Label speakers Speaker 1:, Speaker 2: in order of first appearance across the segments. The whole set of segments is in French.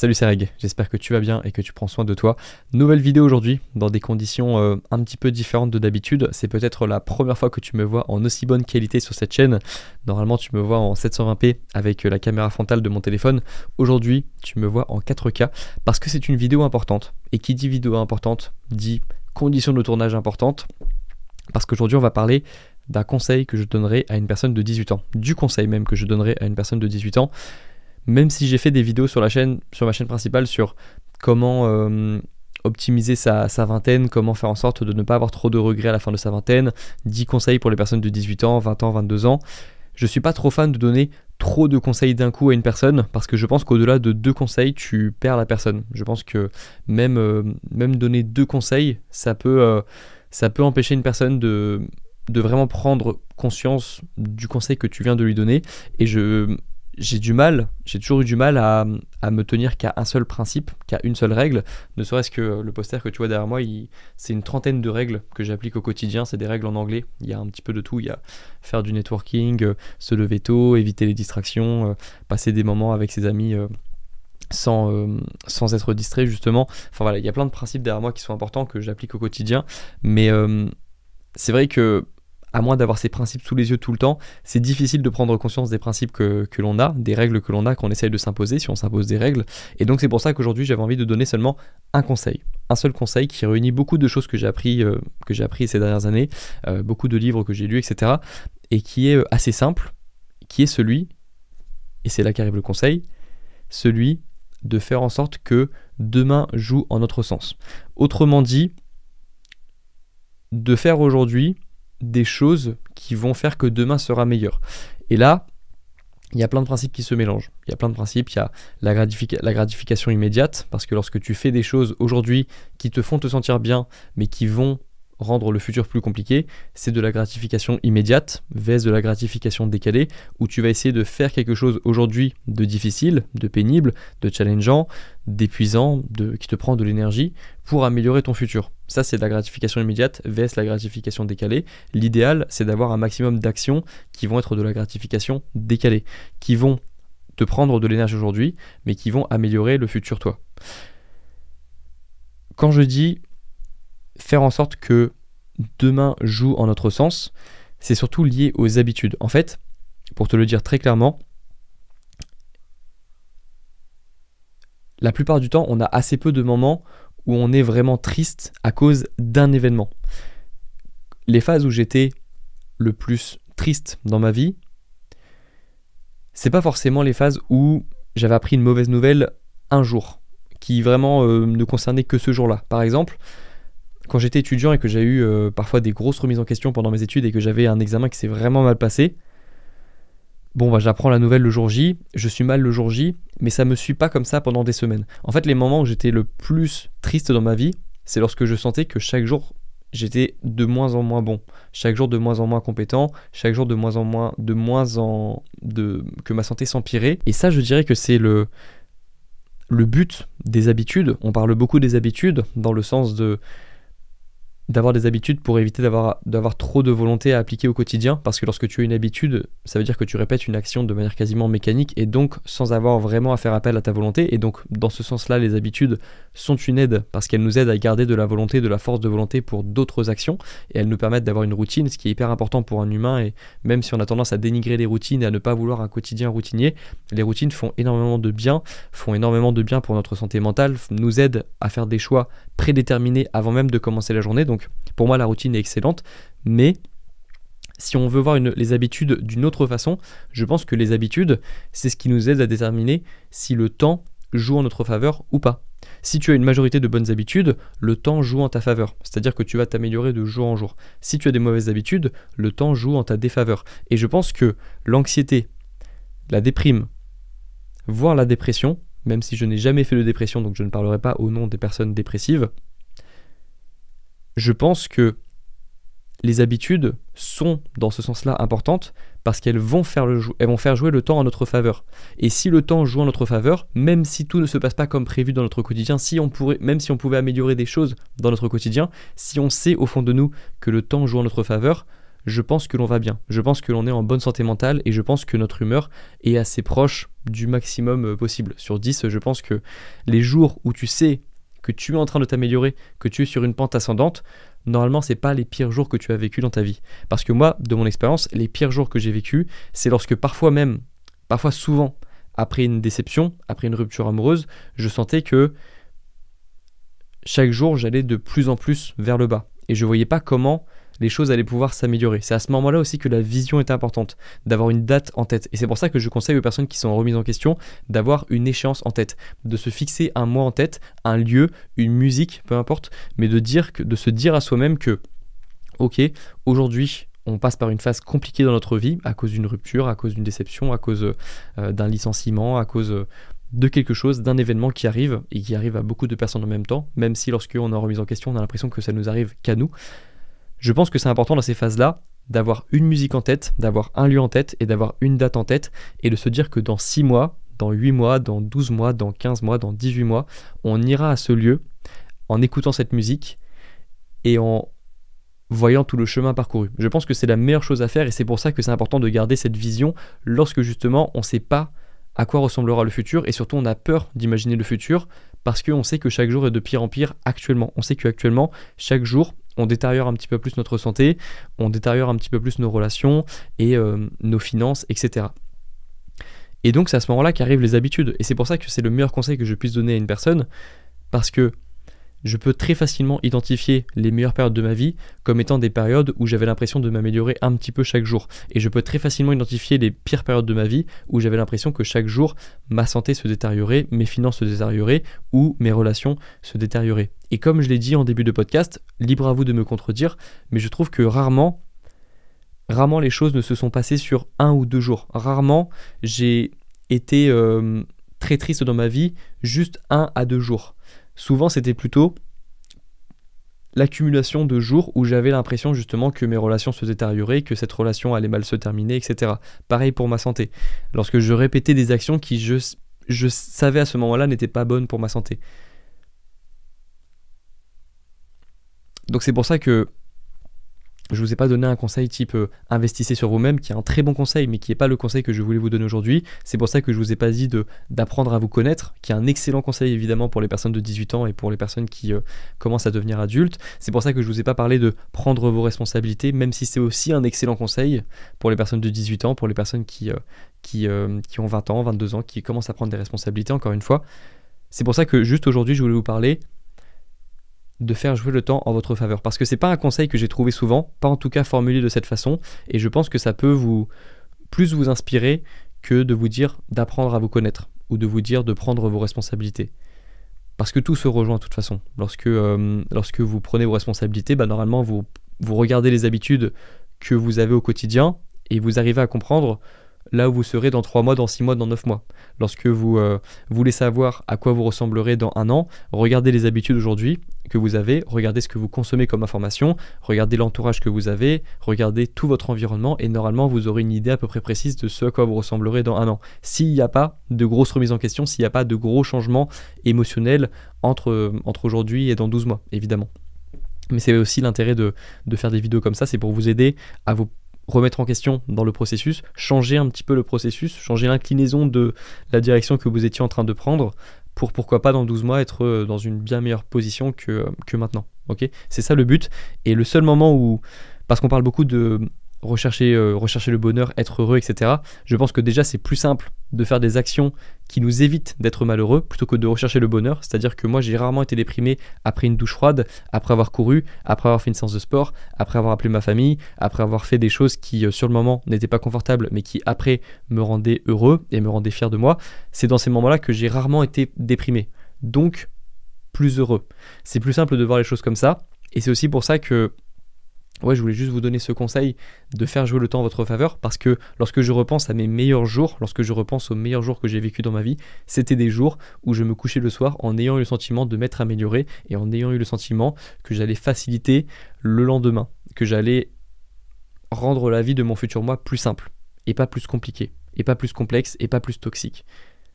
Speaker 1: Salut Sereg, j'espère que tu vas bien et que tu prends soin de toi. Nouvelle vidéo aujourd'hui dans des conditions euh, un petit peu différentes de d'habitude. C'est peut-être la première fois que tu me vois en aussi bonne qualité sur cette chaîne. Normalement tu me vois en 720p avec euh, la caméra frontale de mon téléphone. Aujourd'hui tu me vois en 4K parce que c'est une vidéo importante. Et qui dit vidéo importante dit conditions de tournage importantes. Parce qu'aujourd'hui on va parler d'un conseil que je donnerai à une personne de 18 ans. Du conseil même que je donnerai à une personne de 18 ans même si j'ai fait des vidéos sur la chaîne, sur ma chaîne principale, sur comment euh, optimiser sa, vingtaine, comment faire en sorte de ne pas avoir trop de regrets à la fin de sa vingtaine, 10 conseils pour les personnes de 18 ans, 20 ans, 22 ans. Je suis pas trop fan de donner trop de conseils d'un coup à une personne parce que je pense qu'au-delà de deux conseils, tu perds la personne. Je pense que même, euh, même donner deux conseils, ça peut, euh, ça peut empêcher une personne de de vraiment prendre conscience du conseil que tu viens de lui donner. Et je, j'ai du mal, j'ai toujours eu du mal à, me tenir qu'à un seul principe, qu'à une seule règle. Ne serait-ce que le poster que tu vois derrière moi, c'est une trentaine de règles que j'applique au quotidien. C'est des règles en anglais. Il y a un petit peu de tout. Il y a faire du networking, euh, se lever tôt, éviter les distractions, euh, passer des moments avec ses amis. Euh, sans, sans, être distrait justement. Enfin voilà, il y a plein de principes derrière moi qui sont importants que j'applique au quotidien. Mais c'est vrai que à moins d'avoir ces principes sous les yeux tout le temps, c'est difficile de prendre conscience des principes que, l'on a, des règles que l'on a, qu'on essaye de s'imposer, si on s'impose des règles. Et donc c'est pour ça qu'aujourd'hui j'avais envie de donner seulement un conseil. Un seul conseil qui réunit beaucoup de choses que j'ai appris, euh, appris ces dernières années, euh, beaucoup de livres que j'ai lus, etc. Et qui est euh, assez simple, qui est celui, et c'est là qu'arrive le conseil, celui de faire en sorte que demain joue en notre sens. Autrement dit, de faire aujourd'hui des choses qui vont faire que demain sera meilleur. Et là, il y a plein de principes qui se mélangent. Il y a plein de principes. Il y a la, la gratification immédiate, parce que lorsque tu fais des choses aujourd'hui qui te font te sentir bien, mais qui vont rendre le futur plus compliqué, c'est de la gratification immédiate, vs de la gratification décalée, où tu vas essayer de faire quelque chose aujourd'hui de difficile, de pénible, de challengeant, d'épuisant, de, qui te prend de l'énergie, pour améliorer ton futur. Ça, c'est de la gratification immédiate, vs la gratification décalée. L'idéal, c'est d'avoir un maximum d'actions qui vont être de la gratification décalée, qui vont te prendre de l'énergie aujourd'hui, mais qui vont améliorer le futur toi. Quand je dis faire en sorte que demain joue en notre sens, c'est surtout lié aux habitudes. En fait, pour te le dire très clairement, la plupart du temps, on a assez peu de moments où on est vraiment triste à cause d'un événement. Les phases où j'étais le plus triste dans ma vie, c'est pas forcément les phases où j'avais appris une mauvaise nouvelle un jour, qui vraiment euh, ne concernait que ce jour-là. Par exemple, quand j'étais étudiant et que j'ai eu euh, parfois des grosses remises en question pendant mes études et que j'avais un examen qui s'est vraiment mal passé, bon bah j'apprends la nouvelle le jour J, je suis mal le jour J, mais ça me suit pas comme ça pendant des semaines. En fait, les moments où j'étais le plus triste dans ma vie, c'est lorsque je sentais que chaque jour j'étais de moins en moins bon, chaque jour de moins en moins compétent, chaque jour de moins en moins de moins en que ma santé s'empirait et ça je dirais que c'est le le but des habitudes. On parle beaucoup des habitudes dans le sens de d'avoir des habitudes pour éviter d'avoir, trop de volonté à appliquer au quotidien, parce que lorsque tu as une habitude, ça veut dire que tu répètes une action de manière quasiment mécanique et donc sans avoir vraiment à faire appel à ta volonté. Et donc dans ce sens-là, les habitudes sont une aide parce qu'elles nous aident à garder de la volonté, de la force de volonté pour d'autres actions, et elles nous permettent d'avoir une routine, ce qui est hyper important pour un humain, et même si on a tendance à dénigrer les routines et à ne pas vouloir un quotidien routinier, les routines font énormément de bien, font énormément de bien pour notre santé mentale, nous aident à faire des choix prédéterminés avant même de commencer la journée. Donc pour moi, la routine est excellente, mais si on veut voir les habitudes d'une autre façon, je pense que les habitudes, c'est ce qui nous aide à déterminer si le temps joue en notre faveur ou pas. Si tu as une majorité de bonnes habitudes, le temps joue en ta faveur, c'est-à-dire que tu vas t'améliorer de jour en jour. Si tu as des mauvaises habitudes, le temps joue en ta défaveur. Et je pense que l'anxiété, la déprime, voire la dépression, même si je n'ai jamais fait de dépression, donc je ne parlerai pas au nom des personnes dépressives, je pense que les habitudes sont, dans ce sens-là, importantes parce qu'elles vont, faire vont faire jouer le temps en notre faveur. Et si le temps joue en notre faveur, même si tout ne se passe pas comme prévu dans notre quotidien, si on pourrait, même si on pouvait améliorer des choses dans notre quotidien, si on sait au fond de nous que le temps joue en notre faveur, je pense que l'on va bien. Je pense que l'on est en bonne santé mentale et je pense que notre humeur est assez proche du maximum euh, possible. Sur 10, je pense que les jours où tu sais que tu es en train de t'améliorer, que tu es sur une pente ascendante, normalement c'est pas les pires jours que tu as vécu dans ta vie. Parce que moi, de mon expérience, les pires jours que j'ai vécu, c'est lorsque parfois même, parfois souvent, après une déception, après une rupture amoureuse, je sentais que chaque jour j'allais de plus en plus vers le bas. Et je voyais pas comment les choses allaient pouvoir s'améliorer. C'est à ce moment-là aussi que la vision est importante, d'avoir une date en tête. Et c'est pour ça que je conseille aux personnes qui sont remises en question d'avoir une échéance en tête, de se fixer un mois en tête, un lieu, une musique, peu importe, mais de, dire que, de se dire à soi-même que, ok, aujourd'hui, on passe par une phase compliquée dans notre vie à cause d'une rupture, à cause d'une déception, à cause euh, d'un licenciement, à cause euh, de quelque chose, d'un événement qui arrive et qui arrive à beaucoup de personnes en même temps, même si lorsqu'on est remis remise en question, on a l'impression que ça nous arrive qu'à nous. Je pense que c'est important dans ces phases-là d'avoir une musique en tête, d'avoir un lieu en tête et d'avoir une date en tête et de se dire que dans 6 mois, dans 8 mois, dans 12 mois, dans 15 mois, dans 18 mois, on ira à ce lieu en écoutant cette musique et en voyant tout le chemin parcouru. Je pense que c'est la meilleure chose à faire et c'est pour ça que c'est important de garder cette vision lorsque justement on ne sait pas à quoi ressemblera le futur et surtout on a peur d'imaginer le futur parce qu'on sait que chaque jour est de pire en pire actuellement. On sait qu'actuellement, chaque jour, on détériore un petit peu plus notre santé, on détériore un petit peu plus nos relations et euh, nos finances, etc. Et donc c'est à ce moment-là qu'arrivent les habitudes. Et c'est pour ça que c'est le meilleur conseil que je puisse donner à une personne, parce que je peux très facilement identifier les meilleures périodes de ma vie comme étant des périodes où j'avais l'impression de m'améliorer un petit peu chaque jour. Et je peux très facilement identifier les pires périodes de ma vie où j'avais l'impression que chaque jour, ma santé se détériorait, mes finances se détérioraient ou mes relations se détérioraient. Et comme je l'ai dit en début de podcast, libre à vous de me contredire, mais je trouve que rarement, rarement les choses ne se sont passées sur un ou deux jours. Rarement, j'ai été euh, très triste dans ma vie juste un à deux jours souvent c'était plutôt l'accumulation de jours où j'avais l'impression justement que mes relations se détérioraient, que cette relation allait mal se terminer, etc. Pareil pour ma santé. Lorsque je répétais des actions qui, je, je savais à ce moment-là, n'étaient pas bonnes pour ma santé. Donc c'est pour ça que je vous ai pas donné un conseil type euh, investissez sur vous-même, qui est un très bon conseil, mais qui n'est pas le conseil que je voulais vous donner aujourd'hui. C'est pour ça que je vous ai pas dit d'apprendre à vous connaître, qui est un excellent conseil évidemment pour les personnes de 18 ans et pour les personnes qui euh, commencent à devenir adultes. C'est pour ça que je vous ai pas parlé de prendre vos responsabilités, même si c'est aussi un excellent conseil pour les personnes de 18 ans, pour les personnes qui, euh, qui, qui ont 20 ans, 22 ans, qui commencent à prendre des responsabilités, encore une fois. C'est pour ça que juste aujourd'hui, je voulais vous parler de faire jouer le temps en votre faveur. Parce que c'est pas un conseil que j'ai trouvé souvent, pas en tout cas formulé de cette façon, et je pense que ça peut vous plus vous inspirer que de vous dire d'apprendre à vous connaître ou de vous dire de prendre vos responsabilités. Parce que tout se rejoint de toute façon. Lorsque, euh, lorsque vous prenez vos responsabilités, bah, normalement vous, vous regardez les habitudes que vous avez au quotidien et vous arrivez à comprendre là où vous serez dans 3 mois, dans 6 mois, dans 9 mois. Lorsque vous euh, voulez savoir à quoi vous ressemblerez dans un an, regardez les habitudes aujourd'hui que vous avez, regardez ce que vous consommez comme information, regardez l'entourage que vous avez, regardez tout votre environnement et normalement vous aurez une idée à peu près précise de ce à quoi vous ressemblerez dans un an. S'il n'y a pas de grosses remises en question, s'il n'y a pas de gros changements émotionnels entre, euh, entre aujourd'hui et dans 12 mois, évidemment. Mais c'est aussi l'intérêt de, de, faire des vidéos comme ça, c'est pour vous aider à vous remettre en question dans le processus, changer un petit peu le processus, changer l'inclinaison de la direction que vous étiez en train de prendre pour pourquoi pas dans 12 mois être euh, dans une bien meilleure position que, euh, que maintenant. c'est ça le but. Et le seul moment où, parce qu'on parle beaucoup de rechercher, euh, rechercher le bonheur, être heureux, etc. Je pense que déjà c'est plus simple de faire des actions qui nous évitent d'être malheureux plutôt que de rechercher le bonheur. C'est-à-dire que moi j'ai rarement été déprimé après une douche froide, après avoir couru, après avoir fait une séance de sport, après avoir appelé ma famille, après avoir fait des choses qui euh, sur le moment n'étaient pas confortables mais qui après me rendaient heureux et me rendaient fier de moi. C'est dans ces moments-là que j'ai rarement été déprimé. Donc plus heureux. C'est plus simple de voir les choses comme ça. Et c'est aussi pour ça que ouais, je voulais juste vous donner ce conseil de faire jouer le temps en votre faveur parce que lorsque je repense à mes meilleurs jours, lorsque je repense aux meilleurs jours que j'ai vécu dans ma vie, c'était des jours où je me couchais le soir en ayant eu le sentiment de m'être amélioré et en ayant eu le sentiment que j'allais faciliter le lendemain, que j'allais rendre la vie de mon futur moi plus simple et pas plus compliquée et pas plus complexe et pas plus toxique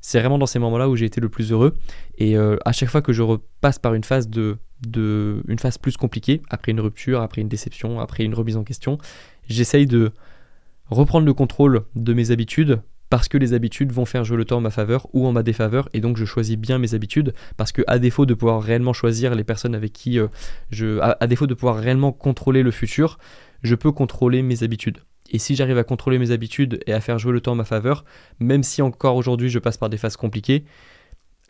Speaker 1: c'est vraiment dans ces moments-là où j'ai été le plus heureux. Et euh, à chaque fois que je repasse par une phase de, une phase plus compliquée, après une rupture, après une déception, après une remise en question, j'essaye de reprendre le contrôle de mes habitudes parce que les habitudes vont faire jouer le temps en ma faveur ou en ma défaveur et donc je choisis bien mes habitudes parce que à défaut de pouvoir réellement choisir les personnes avec qui euh, je à défaut de pouvoir réellement contrôler le futur, je peux contrôler mes habitudes. Et si j'arrive à contrôler mes habitudes et à faire jouer le temps en ma faveur, même si encore aujourd'hui je passe par des phases compliquées,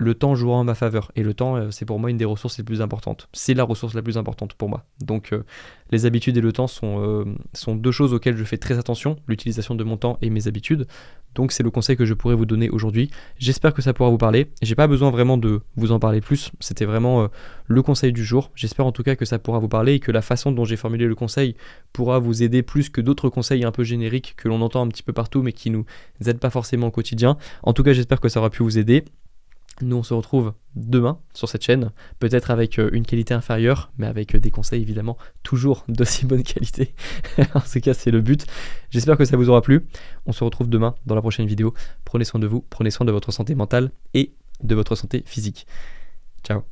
Speaker 1: le temps jouera en ma faveur. Et le temps, euh, c'est pour moi une des ressources les plus importantes. C'est la ressource la plus importante pour moi. Donc euh, les habitudes et le temps sont, euh, sont deux choses auxquelles je fais très attention, l'utilisation de mon temps et mes habitudes. Donc c'est le conseil que je pourrais vous donner aujourd'hui. J'espère que ça pourra vous parler. J'ai pas besoin vraiment de vous en parler plus. C'était vraiment le conseil du jour. J'espère en tout cas que ça pourra vous parler et que la façon dont j'ai formulé le conseil pourra vous aider plus que d'autres conseils un peu génériques que l'on entend un petit peu partout mais qui nous aident pas forcément au quotidien. En tout cas j'espère que ça aura pu vous aider. Nous, on se retrouve demain sur cette chaîne, peut-être avec euh, une qualité inférieure, mais avec euh, des conseils évidemment toujours d'aussi bonne qualité. en ce cas, c'est le but. J'espère que ça vous aura plu. On se retrouve demain dans la prochaine vidéo. Prenez soin de vous, prenez soin de votre santé mentale et de votre santé physique. Ciao